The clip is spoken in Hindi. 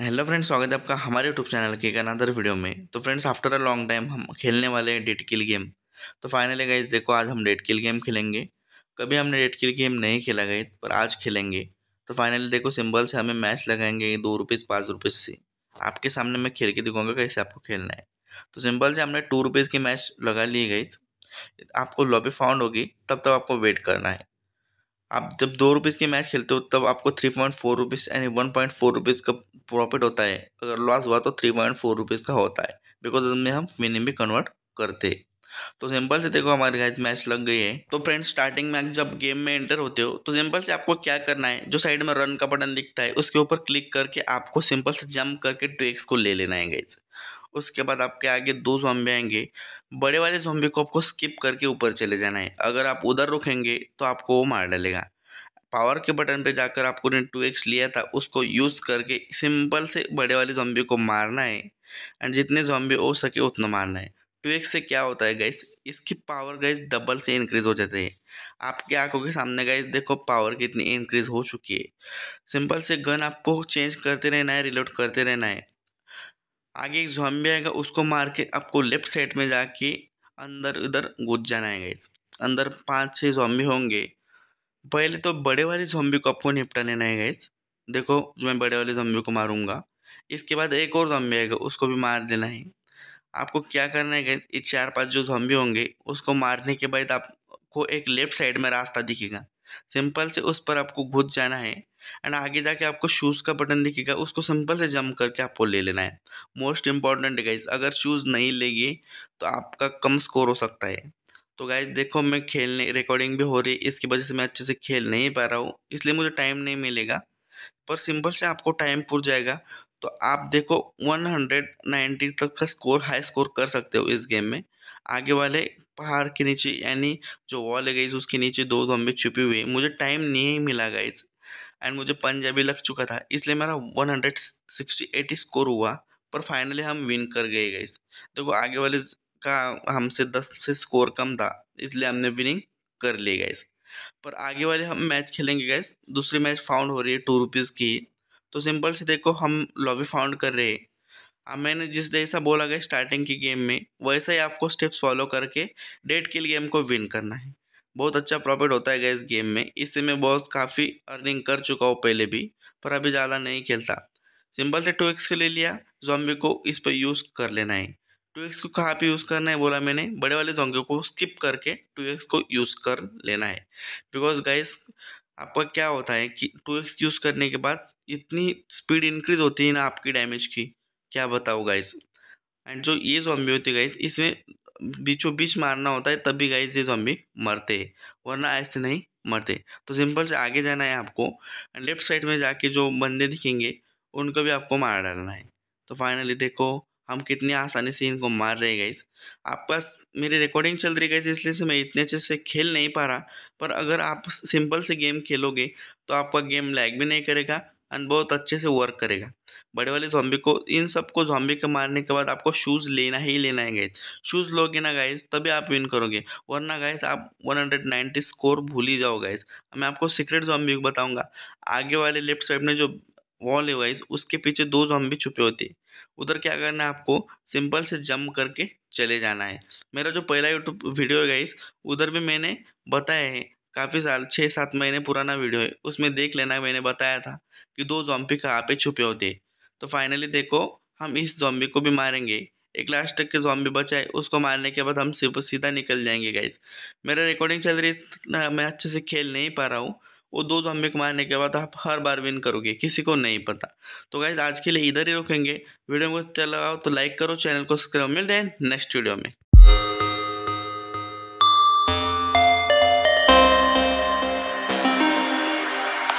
हेलो फ्रेंड्स स्वागत है आपका हमारे यूट्यूब चैनल के एक अनदर वीडियो में तो friends after a long time हम खेलने वाले हैं डेट किल गेम तो फाइनली गाइज देखो आज हम डेट किल गेम खेलेंगे कभी हमने डेट किल गेम नहीं खेला गए पर आज खेलेंगे तो फाइनली देखो सिंबल से हमें मैच लगाएंगे दो रुपीज़ पाँच रुपीज़ से आपके सामने मैं खेल के दिखाऊंगा कैसे आपको खेलना है तो सिंबल से हमने टू रुपीज़ की मैच लगा ली गई आपको लॉबी फाउंड होगी तब तक आपको वेट करना है आप जब दो रुपीज़ के मैच खेलते हो तब आपको थ्री पॉइंट फोर रुपीज़ यानी वन पॉइंट फोर रुपीज़ का प्रॉफिट होता है अगर लॉस हुआ तो थ्री पॉइंट फोर रुपीज़ का होता है बिकॉज उसमें हम मिनिमम भी कन्वर्ट करते तो सिंपल से देखो हमारे गाइज मैच लग गई है तो फ्रेंड्स स्टार्टिंग में जब गेम में एंटर होते हो तो सिंपल से आपको क्या करना है जो साइड में रन का बटन दिखता है उसके ऊपर क्लिक करके आपको सिंपल से जंप करके ट्रिक्स को ले लेना है गाइज उसके बाद आपके आगे दो जॉम्बे आएंगे बड़े वाले जोम्बी को आपको स्किप करके ऊपर चले जाना है अगर आप उधर रुकेंगे तो आपको वो मार डालेगा पावर के बटन पे जाकर आपको ने टू एक्स लिया था उसको यूज़ करके सिंपल से बड़े वाले जोम्बी को मारना है एंड जितने जोम्बी हो सके उतना मारना है टू एक्स से क्या होता है गैस इसकी पावर गैस डबल से इंक्रीज़ हो जाती है आपके आंखों के सामने गैस देखो पावर कितनी इंक्रीज़ हो चुकी है सिंपल से गन आपको चेंज करते रहना है रिलोड करते रहना है आगे एक जॉम्बी आएगा उसको मार के आपको लेफ्ट साइड में जाके अंदर उधर घुस जाना है गाइस अंदर पाँच छः जोम्बी होंगे पहले तो बड़े वाले जोम्बी को आपको निपटा लेना है गाइस देखो मैं बड़े वाले जोम्बी को मारूंगा इसके बाद एक और जोम्बी आएगा उसको भी मार देना है आपको क्या करना है गाइस ये चार पांच जो जोम्बी होंगे उसको मारने के बाद आपको एक लेफ़्ट साइड में रास्ता दिखेगा सिंपल से उस पर आपको घुस जाना है एंड आगे जाके आपको शूज़ का बटन दिखेगा उसको सिंपल से जंप करके आपको ले लेना है मोस्ट इंपॉर्टेंट है गाइज अगर शूज़ नहीं लेगी तो आपका कम स्कोर हो सकता है तो गाइज देखो मैं खेलने रिकॉर्डिंग भी हो रही है इसकी वजह से मैं अच्छे से खेल नहीं पा रहा हूँ इसलिए मुझे टाइम नहीं मिलेगा पर सिंपल से आपको टाइम पूर जाएगा तो आप देखो नाइन्टी तक का स्कोर हाई स्कोर कर सकते हो इस गेम में आगे वाले पहाड़ के नीचे यानी जो वॉल है गई उसके नीचे दो छुपी छुपे हुए मुझे टाइम नहीं मिला गाइज एंड मुझे पंजाबी लग चुका था इसलिए मेरा one hundred sixty eight score हुआ पर फाइनली हम विन कर गए गए देखो आगे वाले का हमसे दस से स्कोर कम था इसलिए हमने विनिंग कर ली गए पर आगे वाले हम मैच खेलेंगे गए दूसरी मैच फाउंड हो रही है टू रुपीज़ की तो सिंपल से देखो हम लॉबी फाउंड कर रहे हैं अब हाँ, मैंने जिस जैसा बोला गया स्टार्टिंग की गेम में वैसा ही आपको स्टेप्स फॉलो करके डेट किल गेम को विन करना है बहुत अच्छा प्रॉफिट होता है इस गेम में इससे मैं बहुत काफ़ी अर्निंग कर चुका हूँ पहले भी पर अभी ज़्यादा नहीं खेलता सिंपल से टू एक्स का ले लिया जॉम्बी को इस पर यूज़ कर लेना है टू एक्स को कहाँ पे यूज़ करना है बोला मैंने बड़े वाले जोंगे को स्किप करके टू एक्स को यूज़ कर लेना है बिकॉज गाइस आपका क्या होता है कि टू एक्स यूज़ करने के बाद इतनी स्पीड इंक्रीज होती है ना आपकी डैमेज की क्या बताओ गाइस एंड जो ये जोम्बी होती है गाइस इसमें बीचों बीच मारना होता है तब भी गाइज ये जॉम्बी मरते हैं वरना ऐसे नहीं मरते तो सिंपल से आगे जाना है आपको लेफ्ट साइड में जाके जो बंदे दिखेंगे उनको भी आपको मार डालना है तो फाइनली देखो हम कितनी आसानी से इनको मार रहे गाइस आपका मेरी रिकॉर्डिंग चल रही गई इसलिए से मैं इतने अच्छे से खेल नहीं पा रहा पर अगर आप सिंपल से गेम खेलोगे तो आपका गेम लैग भी नहीं करेगा एंड बहुत अच्छे से वर्क करेगा बड़े वाले जॉम्बी को इन सबको जॉम्बी के मारने के बाद आपको शूज़ लेना ही लेना है गाइज शूज़ लोगे ना गाइज तभी आप विन करोगे वरना गाइज आप 190 स्कोर भूल ही जाओ गाइज मैं आपको सीक्रेट जॉम्बी बताऊंगा आगे वाले लेफ्ट साइड में जो वॉल है वाइज उसके पीछे दो जॉम्बी छुपे होते हैं उधर क्या करना है आपको सिंपल से जम करके चले जाना है मेरा जो पहला यूट्यूब वीडियो है गाइस उधर भी मैंने बताया है काफ़ी साल छः सात महीने पुराना वीडियो है उसमें देख लेना मैंने बताया था कि दो जॉम्बी कहाँ पे छुपे होते तो फाइनली देखो हम इस जॉम्बी को भी मारेंगे एक लास्ट तक के जॉम्बी बचाए उसको मारने के बाद हम सीधा निकल जाएंगे गाइज मेरा रिकॉर्डिंग चल रही है मैं अच्छे से खेल नहीं पा रहा हूँ वो दो जॉम्बी को मारने के बाद आप हर बार विन करोगे किसी को नहीं पता तो गाइज आज के लिए इधर ही रुकेंगे वीडियो को चलाओ अच्छा तो लाइक करो चैनल को सब्सक्राइब मिलते हैं नेक्स्ट वीडियो में